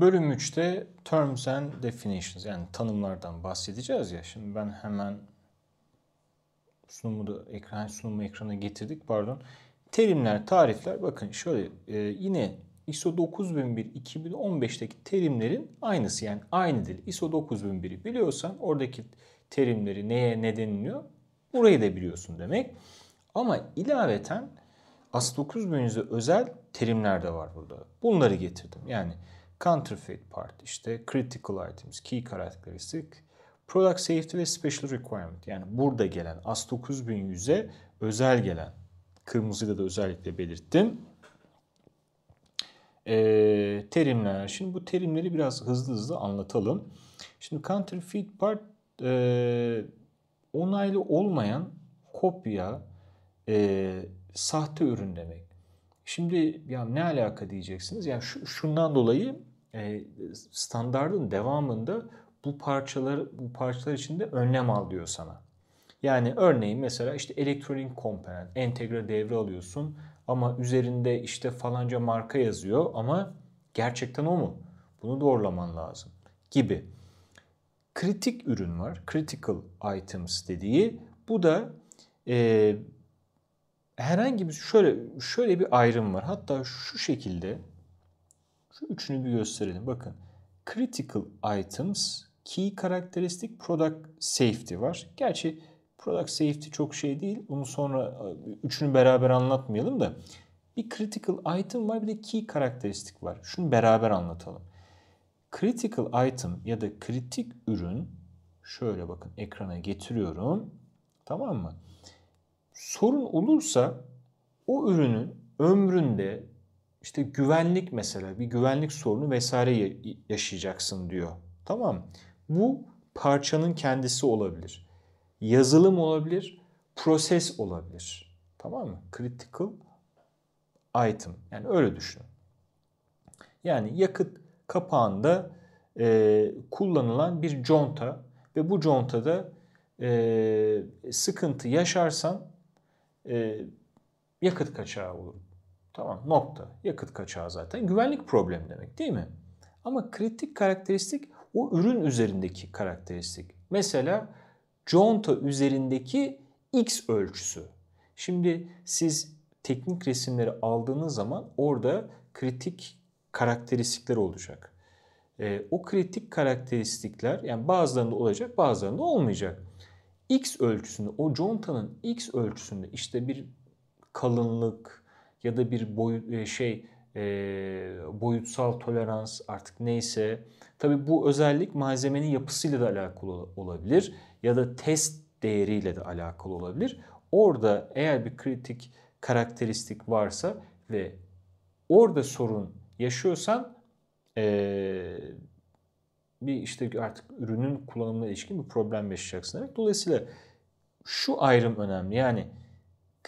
Bölüm 3'te Terms and Definitions yani tanımlardan bahsedeceğiz ya. Şimdi ben hemen sunumu da ekran sunumu ekrana getirdik pardon. Terimler, tarifler bakın şöyle e, yine ISO 9001 2015'teki terimlerin aynısı yani aynı dil. ISO 9001'i biliyorsan oradaki terimleri neye ne deniliyor burayı da biliyorsun demek. Ama ilaveten AS 9000'e özel terimler de var burada. Bunları getirdim. Yani counterfeit part işte critical items, key karakteristik, product safety ve special requirement. Yani burada gelen AS9100'e özel gelen kırmızıyla da özellikle belirttim. Ee, terimler. Şimdi bu terimleri biraz hızlı hızlı anlatalım. Şimdi counterfeit part e, onaylı olmayan kopya e, sahte ürün demek. Şimdi ya ne alaka diyeceksiniz. Yani şundan dolayı e, standardın devamında bu parçalar bu parçalar içinde önlem al diyor sana. Yani örneğin mesela işte elektronik komponent, entegre devre alıyorsun ama üzerinde işte falanca marka yazıyor ama gerçekten o mu? Bunu doğrulaman lazım gibi. Kritik ürün var. Critical items dediği. Bu da e, herhangi bir şöyle şöyle bir ayrım var. Hatta şu şekilde şu üçünü bir gösterelim. Bakın critical items, key karakteristik, product safety var. Gerçi product safety çok şey değil. Onu sonra e, üçünü beraber anlatmayalım da. Bir critical item var bir de key karakteristik var. Şunu beraber anlatalım. Critical item ya da kritik ürün şöyle bakın ekrana getiriyorum. Tamam mı? Sorun olursa o ürünün ömründe işte güvenlik mesela bir güvenlik sorunu vesaire yaşayacaksın diyor. Tamam. Bu parçanın kendisi olabilir. Yazılım olabilir, proses olabilir. Tamam mı? Critical item. Yani öyle düşün Yani yakıt kapağında e, kullanılan bir conta ve bu contada e, sıkıntı yaşarsan e, yakıt kaçağı olur Tamam nokta. Yakıt kaçağı zaten güvenlik problemi demek değil mi? Ama kritik karakteristik o ürün üzerindeki karakteristik. Mesela conta üzerindeki X ölçüsü. Şimdi siz teknik resimleri aldığınız zaman orada kritik karakteristikler olacak. E, o kritik karakteristikler yani bazılarında olacak bazılarında olmayacak. X ölçüsünde o contanın X ölçüsünde işte bir kalınlık, ya da bir boy, e, şey e, boyutsal tolerans artık neyse. Tabi bu özellik malzemenin yapısıyla da alakalı olabilir ya da test değeriyle de alakalı olabilir. Orada eğer bir kritik karakteristik varsa ve orada sorun yaşıyorsan e, bir işte artık ürünün kullanımına ilişkin bir problem yaşayacaksın demek. Dolayısıyla şu ayrım önemli. Yani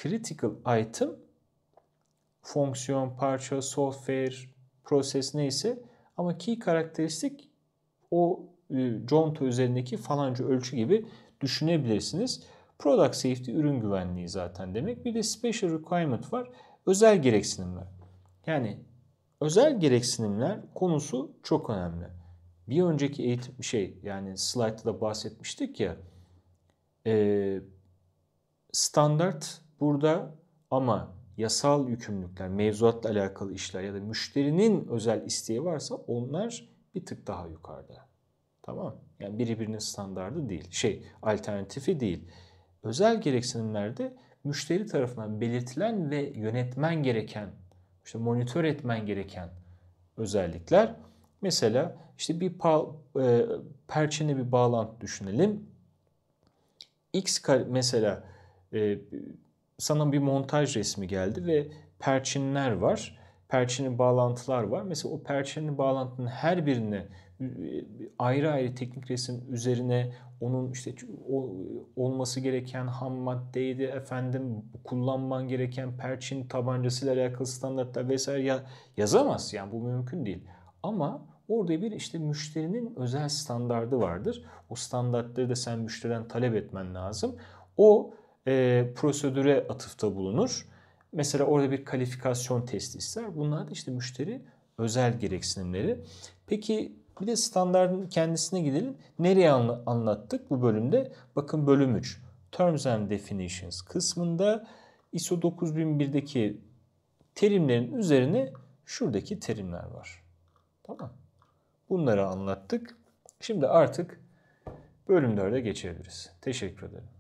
critical item fonksiyon, parça, software, proses neyse ama key karakteristik o e, conta üzerindeki falanca ölçü gibi düşünebilirsiniz. Product safety ürün güvenliği zaten demek. Bir de special requirement var. Özel gereksinimler. Yani özel gereksinimler konusu çok önemli. Bir önceki eğitim şey yani slide'da da bahsetmiştik ya e, standart burada ama yasal yükümlülükler, mevzuatla alakalı işler ya da müşterinin özel isteği varsa onlar bir tık daha yukarıda. Tamam Yani birbirinin standardı değil. Şey, alternatifi değil. Özel gereksinimlerde müşteri tarafından belirtilen ve yönetmen gereken, işte monitör etmen gereken özellikler. Mesela işte bir e, perçine bir bağlantı düşünelim. X mesela e, sana bir montaj resmi geldi ve perçinler var. Perçinli bağlantılar var. Mesela o perçinli bağlantının her birine e, ayrı ayrı teknik resim üzerine onun işte olması gereken ham maddeydi efendim kullanman gereken perçin tabancasıyla alakalı standartlar vesaire ya, yazamaz yani bu mümkün değil. Ama orada bir işte müşterinin özel standardı vardır. O standartları da sen müşteriden talep etmen lazım. O e, prosedüre atıfta bulunur. Mesela orada bir kalifikasyon testi ister. Bunlar da işte müşteri özel gereksinimleri. Peki bir de standartın kendisine gidelim. Nereye anlattık bu bölümde? Bakın bölüm 3. Terms and Definitions kısmında ISO 9001'deki terimlerin üzerine şuradaki terimler var. Tamam. Bunları anlattık. Şimdi artık bölüm 4'e geçebiliriz. Teşekkür ederim.